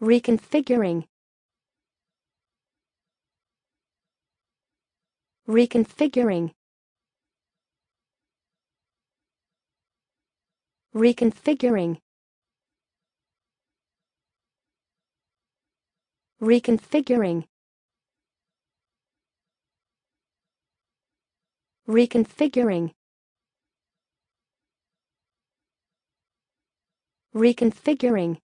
reconfiguring reconfiguring reconfiguring reconfiguring reconfiguring reconfiguring